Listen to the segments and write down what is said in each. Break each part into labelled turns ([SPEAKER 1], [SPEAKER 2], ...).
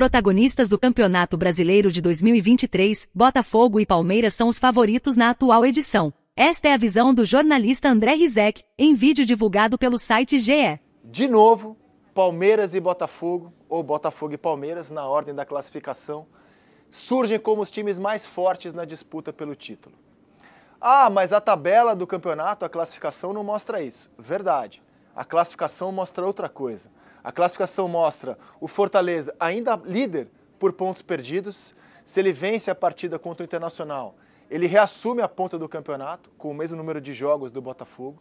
[SPEAKER 1] Protagonistas do Campeonato Brasileiro de 2023, Botafogo e Palmeiras são os favoritos na atual edição. Esta é a visão do jornalista André Rizek, em vídeo divulgado pelo site GE.
[SPEAKER 2] De novo, Palmeiras e Botafogo, ou Botafogo e Palmeiras, na ordem da classificação, surgem como os times mais fortes na disputa pelo título. Ah, mas a tabela do campeonato, a classificação não mostra isso. Verdade. A classificação mostra outra coisa. A classificação mostra o Fortaleza ainda líder por pontos perdidos. Se ele vence a partida contra o Internacional, ele reassume a ponta do campeonato, com o mesmo número de jogos do Botafogo.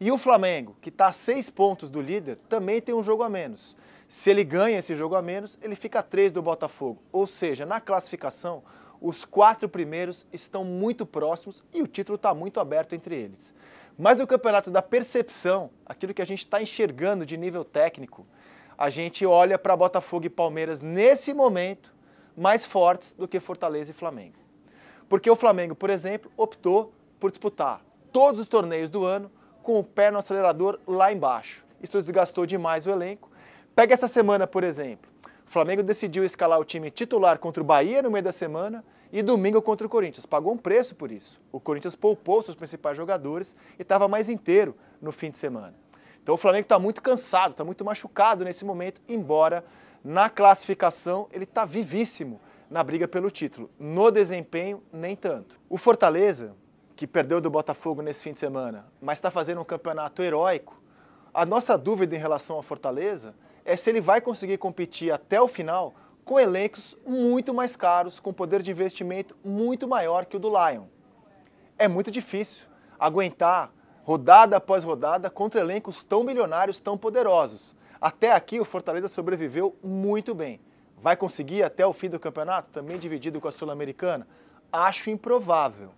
[SPEAKER 2] E o Flamengo, que está a seis pontos do líder, também tem um jogo a menos. Se ele ganha esse jogo a menos, ele fica a três do Botafogo. Ou seja, na classificação, os quatro primeiros estão muito próximos e o título está muito aberto entre eles. Mas no campeonato da percepção, aquilo que a gente está enxergando de nível técnico, a gente olha para Botafogo e Palmeiras nesse momento mais fortes do que Fortaleza e Flamengo. Porque o Flamengo, por exemplo, optou por disputar todos os torneios do ano com o pé no acelerador lá embaixo. Isso desgastou demais o elenco. Pega essa semana, por exemplo. O Flamengo decidiu escalar o time titular contra o Bahia no meio da semana e domingo contra o Corinthians. Pagou um preço por isso. O Corinthians poupou seus principais jogadores e estava mais inteiro no fim de semana. Então o Flamengo está muito cansado, está muito machucado nesse momento, embora na classificação ele está vivíssimo na briga pelo título. No desempenho, nem tanto. O Fortaleza, que perdeu do Botafogo nesse fim de semana, mas está fazendo um campeonato heróico, a nossa dúvida em relação ao Fortaleza é se ele vai conseguir competir até o final com elencos muito mais caros, com poder de investimento muito maior que o do Lion. É muito difícil aguentar rodada após rodada contra elencos tão milionários, tão poderosos. Até aqui o Fortaleza sobreviveu muito bem. Vai conseguir até o fim do campeonato, também dividido com a Sul-Americana? Acho improvável.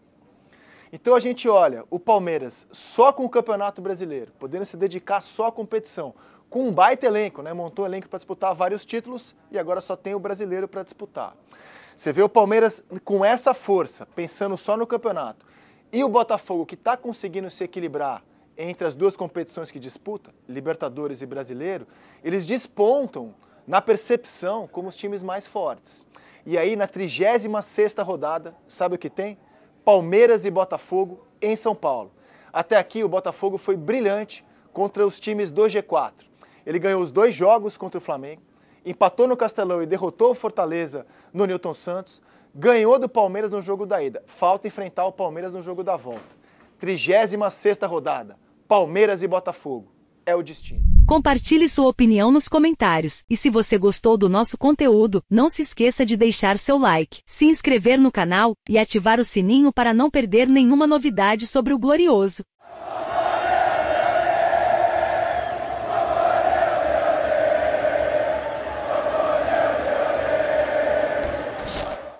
[SPEAKER 2] Então a gente olha o Palmeiras só com o Campeonato Brasileiro, podendo se dedicar só à competição, com um baita elenco, né? montou um elenco para disputar vários títulos e agora só tem o brasileiro para disputar. Você vê o Palmeiras com essa força, pensando só no campeonato, e o Botafogo que está conseguindo se equilibrar entre as duas competições que disputa, Libertadores e Brasileiro, eles despontam na percepção como os times mais fortes. E aí, na 36 sexta rodada, sabe o que tem? Palmeiras e Botafogo em São Paulo. Até aqui, o Botafogo foi brilhante contra os times do G4. Ele ganhou os dois jogos contra o Flamengo, empatou no Castelão e derrotou o Fortaleza no Newton Santos, ganhou do Palmeiras no jogo da ida. Falta enfrentar o Palmeiras no jogo da volta. 36 sexta rodada, Palmeiras e Botafogo. É o destino.
[SPEAKER 1] Compartilhe sua opinião nos comentários e se você gostou do nosso conteúdo, não se esqueça de deixar seu like, se inscrever no canal e ativar o sininho para não perder nenhuma novidade sobre o Glorioso.